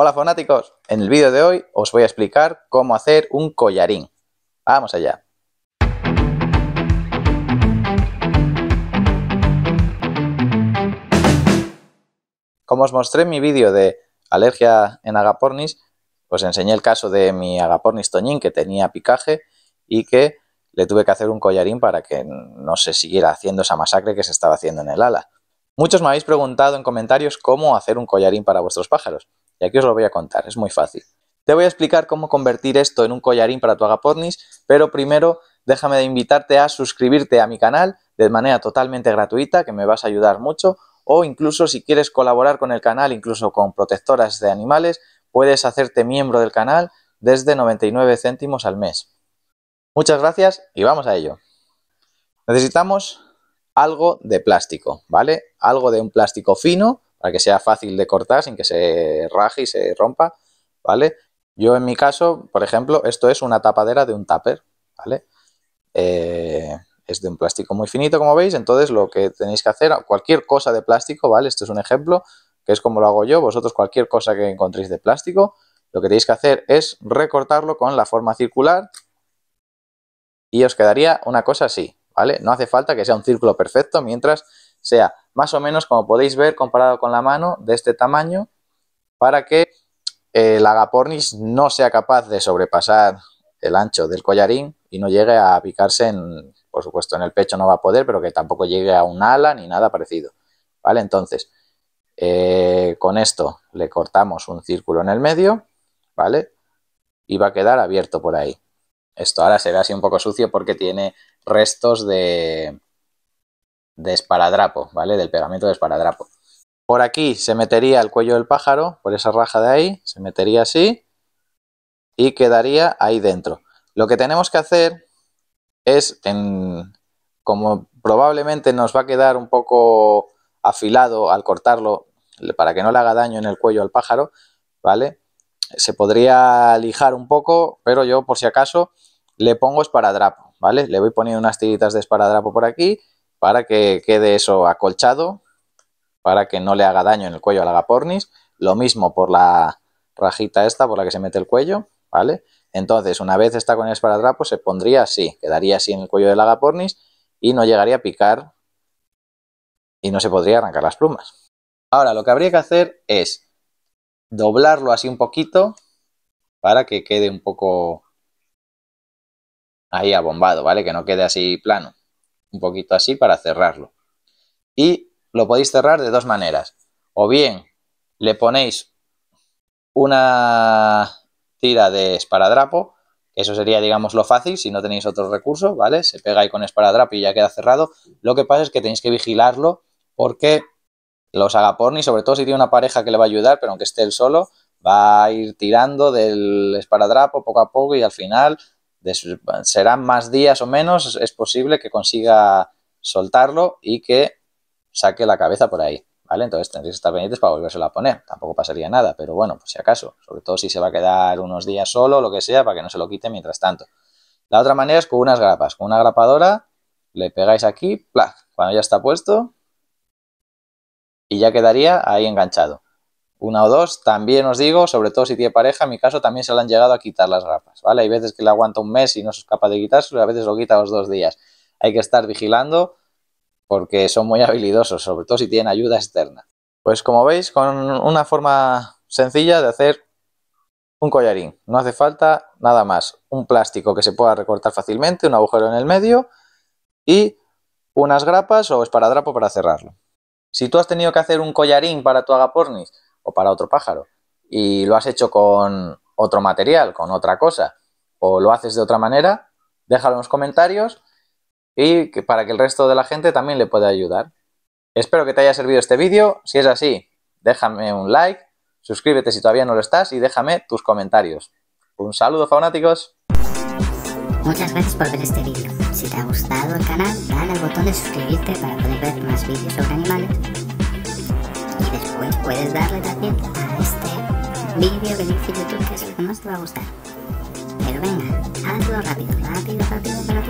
Hola fanáticos, en el vídeo de hoy os voy a explicar cómo hacer un collarín. Vamos allá. Como os mostré en mi vídeo de alergia en agapornis, os enseñé el caso de mi agapornis toñín que tenía picaje y que le tuve que hacer un collarín para que no se siguiera haciendo esa masacre que se estaba haciendo en el ala. Muchos me habéis preguntado en comentarios cómo hacer un collarín para vuestros pájaros. Y aquí os lo voy a contar, es muy fácil. Te voy a explicar cómo convertir esto en un collarín para tu agapornis, pero primero déjame de invitarte a suscribirte a mi canal de manera totalmente gratuita, que me vas a ayudar mucho, o incluso si quieres colaborar con el canal, incluso con protectoras de animales, puedes hacerte miembro del canal desde 99 céntimos al mes. Muchas gracias y vamos a ello. Necesitamos algo de plástico, ¿vale? Algo de un plástico fino para que sea fácil de cortar sin que se raje y se rompa, ¿vale? Yo en mi caso, por ejemplo, esto es una tapadera de un tupper, ¿vale? Eh, es de un plástico muy finito, como veis, entonces lo que tenéis que hacer, cualquier cosa de plástico, ¿vale? Esto es un ejemplo, que es como lo hago yo, vosotros cualquier cosa que encontréis de plástico, lo que tenéis que hacer es recortarlo con la forma circular y os quedaría una cosa así, ¿vale? No hace falta que sea un círculo perfecto mientras sea más o menos como podéis ver comparado con la mano de este tamaño para que eh, el agapornis no sea capaz de sobrepasar el ancho del collarín y no llegue a picarse en, por supuesto en el pecho no va a poder, pero que tampoco llegue a un ala ni nada parecido, ¿vale? Entonces, eh, con esto le cortamos un círculo en el medio, ¿vale? Y va a quedar abierto por ahí. Esto ahora se ve así un poco sucio porque tiene restos de, de esparadrapo, ¿vale? Del pegamento de esparadrapo. Por aquí se metería el cuello del pájaro, por esa raja de ahí, se metería así y quedaría ahí dentro. Lo que tenemos que hacer es, en, como probablemente nos va a quedar un poco afilado al cortarlo para que no le haga daño en el cuello al pájaro, ¿vale? Se podría lijar un poco, pero yo por si acaso le pongo esparadrapo, ¿vale? Le voy poniendo unas tiritas de esparadrapo por aquí para que quede eso acolchado, para que no le haga daño en el cuello al agapornis. Lo mismo por la rajita esta por la que se mete el cuello, ¿vale? Entonces, una vez está con el esparadrapo, se pondría así, quedaría así en el cuello del agapornis y no llegaría a picar y no se podría arrancar las plumas. Ahora, lo que habría que hacer es doblarlo así un poquito para que quede un poco ahí abombado, ¿vale? Que no quede así plano un poquito así para cerrarlo. Y lo podéis cerrar de dos maneras. O bien le ponéis una tira de esparadrapo, eso sería, digamos, lo fácil si no tenéis otros recursos, ¿vale? Se pega ahí con esparadrapo y ya queda cerrado. Lo que pasa es que tenéis que vigilarlo porque los agapornis, sobre todo si tiene una pareja que le va a ayudar, pero aunque esté él solo, va a ir tirando del esparadrapo poco a poco y al final serán más días o menos, es posible que consiga soltarlo y que saque la cabeza por ahí. ¿Vale? Entonces tendréis que estar pendientes para volvérselo a poner. Tampoco pasaría nada, pero bueno, por si acaso. Sobre todo si se va a quedar unos días solo, lo que sea, para que no se lo quite mientras tanto. La otra manera es con unas grapas. Con una grapadora le pegáis aquí, ¡plac! Cuando ya está puesto y ya quedaría ahí enganchado una o dos. También os digo, sobre todo si tiene pareja, en mi caso también se le han llegado a quitar las grapas ¿vale? Hay veces que le aguanta un mes y no se es capaz de quitárselo, a veces lo quita los dos días. Hay que estar vigilando porque son muy habilidosos, sobre todo si tienen ayuda externa. Pues como veis, con una forma sencilla de hacer un collarín. No hace falta nada más. Un plástico que se pueda recortar fácilmente, un agujero en el medio y unas grapas o esparadrapo para cerrarlo. Si tú has tenido que hacer un collarín para tu agapornis, para otro pájaro. Y lo has hecho con otro material, con otra cosa, o lo haces de otra manera, déjalo en los comentarios y que para que el resto de la gente también le pueda ayudar. Espero que te haya servido este vídeo. Si es así, déjame un like, suscríbete si todavía no lo estás y déjame tus comentarios. Un saludo faunáticos. Muchas gracias por ver este vídeo. Si te ha gustado el canal, dale al botón de suscribirte para poder ver más vídeos sobre animales puedes darle también a este vídeo que dice YouTube que es el que más te va a gustar. Pero venga, hazlo rápido, rápido, rápido, rápido.